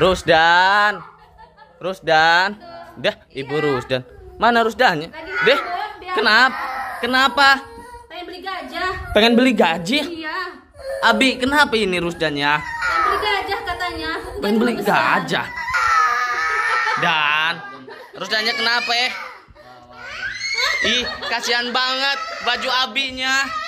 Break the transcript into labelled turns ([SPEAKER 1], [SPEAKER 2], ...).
[SPEAKER 1] Rusdan. Rusdan. Dah, Ibu iya. Rusdan. Mana Rusdannya? Deh. Kenapa? Kenapa?
[SPEAKER 2] Pengen beli gajah.
[SPEAKER 1] Pengen beli gaji? Iya. Abi, kenapa ini Rusdannya?
[SPEAKER 2] Pengen beli gajah katanya. Pengen, beli
[SPEAKER 1] gajah. Dan Rusdannya kenapa ya? Ih, kasihan banget baju abinya.